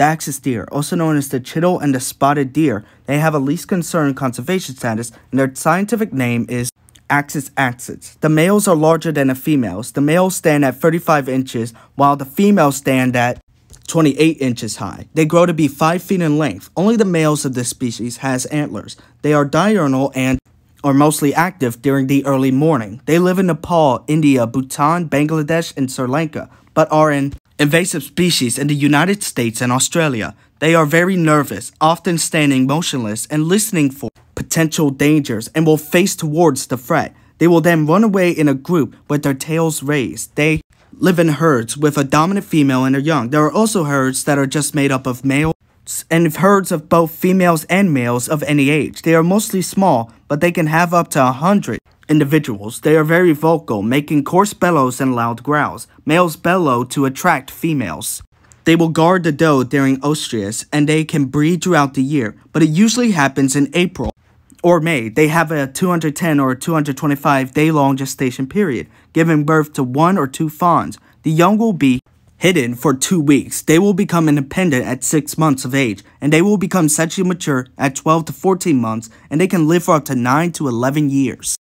Axis deer, also known as the chittle and the spotted deer, they have a least concern conservation status and their scientific name is axis axis. The males are larger than the females. The males stand at 35 inches while the females stand at 28 inches high. They grow to be 5 feet in length. Only the males of this species has antlers. They are diurnal and are mostly active during the early morning. They live in Nepal, India, Bhutan, Bangladesh, and Sri Lanka, but are in invasive species in the United States and Australia. They are very nervous, often standing motionless and listening for potential dangers and will face towards the threat. They will then run away in a group with their tails raised. They live in herds with a dominant female and their young. There are also herds that are just made up of males and herds of both females and males of any age. They are mostly small, but they can have up to a hundred individuals. They are very vocal, making coarse bellows and loud growls. Males bellow to attract females. They will guard the doe during oestrus, and they can breed throughout the year, but it usually happens in April or May. They have a 210 or 225 day-long gestation period, giving birth to one or two fawns. The young will be hidden for two weeks. They will become independent at six months of age, and they will become sexually mature at 12 to 14 months, and they can live for up to 9 to 11 years.